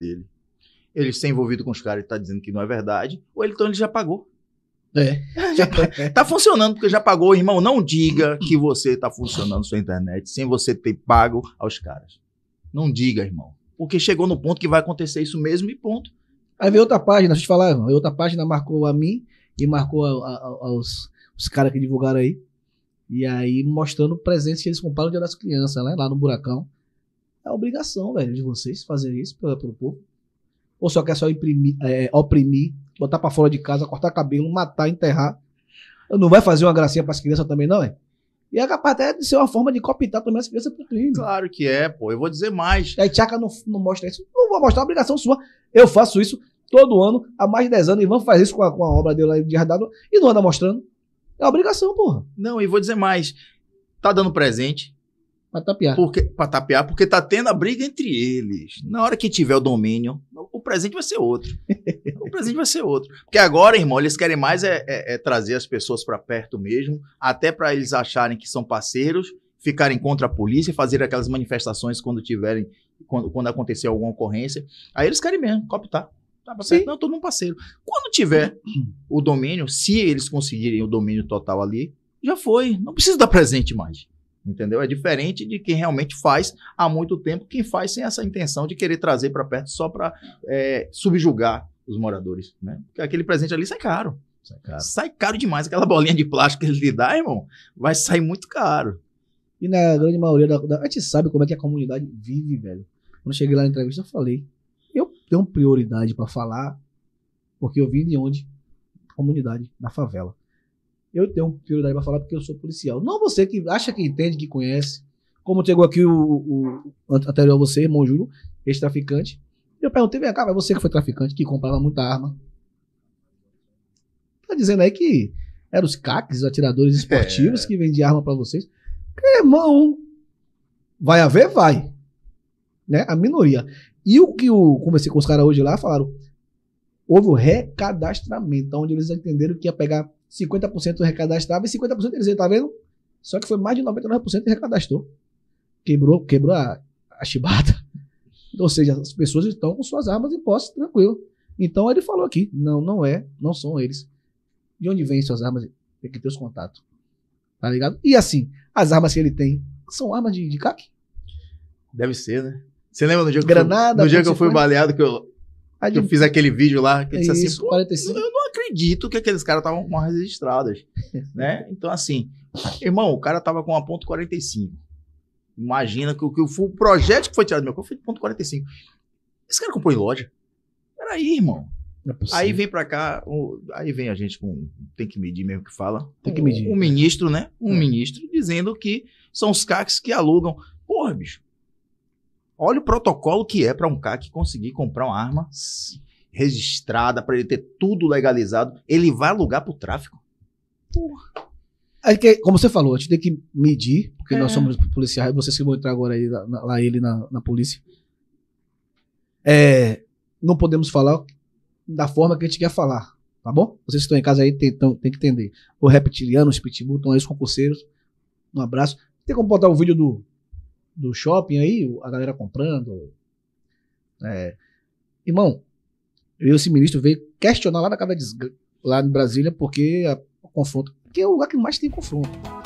dele, ele ser envolvido com os caras e tá dizendo que não é verdade, ou ele, então ele já pagou. É. Já, tá, tá funcionando porque já pagou, irmão. Não diga que você tá funcionando sua internet sem você ter pago aos caras. Não diga, irmão. Porque chegou no ponto que vai acontecer isso mesmo e ponto. Aí veio outra página, deixa eu te falar, irmão. Outra página marcou a mim e marcou a, a, aos os caras que divulgaram aí. E aí mostrando presença que eles compraram dia das crianças, né? Lá no buracão. É a obrigação, velho, de vocês fazerem isso pelo, pelo povo. Ou só quer só imprimir, é, oprimir, botar para fora de casa, cortar cabelo, matar, enterrar. Não vai fazer uma gracinha para as crianças também, não, é? E é capaz até de ser uma forma de copitar também as crianças pro crime. Claro que é, pô. Eu vou dizer mais. E aí Tchaka não, não mostra isso. Não vou mostrar, é obrigação sua. Eu faço isso todo ano, há mais de 10 anos. e vamos fazer isso com a, com a obra dele lá de Herdado e não anda mostrando. É obrigação, porra. Não, e vou dizer mais. Tá dando presente, Pra tapear. Porque, pra tapear, porque tá tendo a briga entre eles. Na hora que tiver o domínio, o presente vai ser outro. o presente vai ser outro. Porque agora, irmão, eles querem mais é, é, é trazer as pessoas para perto mesmo, até para eles acharem que são parceiros, ficarem contra a polícia, fazer aquelas manifestações quando tiverem, quando, quando acontecer alguma ocorrência. Aí eles querem mesmo cooptar. Tá, tá certo? Sim. Não, todo mundo parceiro. Quando tiver o domínio, se eles conseguirem o domínio total ali, já foi. Não precisa dar presente mais entendeu? É diferente de quem realmente faz há muito tempo, quem faz sem essa intenção de querer trazer para perto só para é, subjugar os moradores, né? Porque aquele presente ali sai caro. Sai caro. Sai caro demais. Aquela bolinha de plástico que ele lhe dá, irmão, vai sair muito caro. E na grande maioria da, da, A gente sabe como é que a comunidade vive, velho. Quando eu cheguei lá na entrevista, eu falei. Eu tenho prioridade para falar, porque eu vim de onde? Comunidade, da favela eu tenho um prioridade para falar porque eu sou policial. Não você que acha que entende, que conhece. Como chegou aqui o, o, o anterior a você, irmão Júlio, ex-traficante. Eu perguntei, vem cá, mas você que foi traficante, que comprava muita arma. Tá dizendo aí que eram os caques, os atiradores é. esportivos é. que vendiam arma para vocês. Que, irmão, vai haver? Vai. Né? A minoria. E o que eu conversei com os caras hoje lá, falaram, houve o recadastramento, onde eles entenderam que ia pegar 50% recadastrava e 50% eles iam, tá vendo? Só que foi mais de 99% que recadastrou. Quebrou, quebrou a, a chibata. Ou seja, as pessoas estão com suas armas em posse, tranquilo. Então ele falou aqui: não, não é, não são eles. De onde vêm suas armas? Tem que ter os contatos. Tá ligado? E assim, as armas que ele tem são armas de, de caque? Deve ser, né? Você lembra no dia Granada, que, eu, no dia que eu fui baleado, que eu Gente... Eu fiz aquele vídeo lá que eu disse assim, Isso, assim, 45. eu não acredito que aqueles caras estavam com as registradas, né? Então, assim, irmão, o cara tava com uma ponto 45. Imagina que, que o projeto que foi tirado do meu corpo foi de ponto 45. Esse cara comprou em loja. Peraí, irmão. É aí vem para cá, aí vem a gente com. Tem que medir mesmo que fala. Tem que medir. Um, um ministro, né? Um é. ministro dizendo que são os CACs que alugam. Porra, bicho, Olha o protocolo que é para um cara que conseguir comprar uma arma registrada, para ele ter tudo legalizado. Ele vai alugar para o tráfico. Porra. É que, como você falou, a gente tem que medir, porque é. nós somos policiais, vocês que vão entrar agora aí, na, lá ele na, na polícia. É, não podemos falar da forma que a gente quer falar, tá bom? Vocês que estão em casa aí tem, tão, tem que entender. O reptiliano, os pitbull, estão é aí os concurseiros. Um abraço. Tem como botar o vídeo do do shopping aí, a galera comprando. É. Irmão, eu, esse ministro veio questionar lá na casa lá em Brasília, porque a, a confronto, que é o lugar que mais tem confronto.